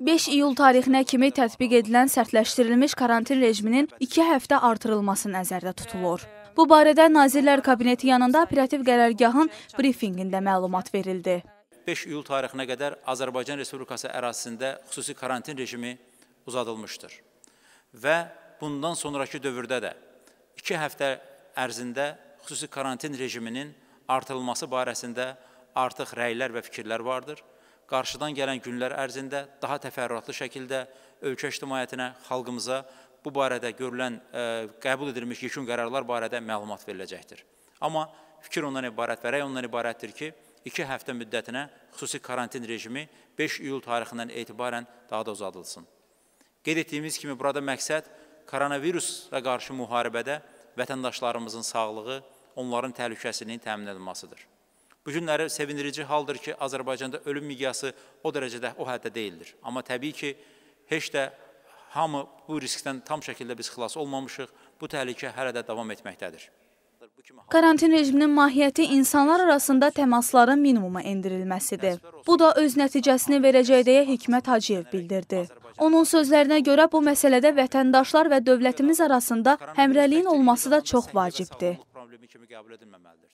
5 iyul tarixinə kimi tətbiq edilən sərtləşdirilmiş karantin rejiminin 2 həftə artırılması nəzərdə tutulur. Bu barədə Nazirlər Kabineti yanında operativ qərargahın brifingində məlumat verildi. 5 iyul tarixinə qədər Azərbaycan Respublikası ərazisində xüsusi karantin rejimi uzadılmışdır. Və bundan sonrakı dövrdə də 2 həftə ərzində xüsusi karantin rejiminin artırılması barəsində artıq rəylər və fikirlər vardır qarşıdan gələn günlər ərzində daha təfərrüatlı şəkildə ölkə ictimaiyyətinə, xalqımıza bu barədə görülən ə, e, qəbul edilmiş yekun qərarlar barədə məlumat veriləcəkdir. Amma fikir ondan ibarət və rəy ondan ibarətdir ki, 2 həftə müddətinə xüsusi karantin rejimi 5 iyul tarixindən etibarən daha da uzadılsın. Qeyd etdiyimiz kimi burada məqsəd koronavirusla qarşı müharibədə vətəndaşlarımızın sağlığı, onların təhlükəsinin təmin edilməsidir. Bu günləri sevindirici haldır ki, Azərbaycanda ölüm miqyası o dərəcədə o həddə deyildir. Amma təbii ki, heç də hamı bu riskdən tam şəkildə biz xilas olmamışıq. Bu təhlükə hələ də davam etməkdədir. Karantin rejiminin mahiyyəti insanlar arasında təmasların minimuma endirilməsidir. Bu da öz nəticəsini verəcək deyə Hikmət Hacıyev bildirdi. Onun sözlərinə görə bu məsələdə vətəndaşlar və dövlətimiz arasında həmrəliyin olması da çox vacibdir.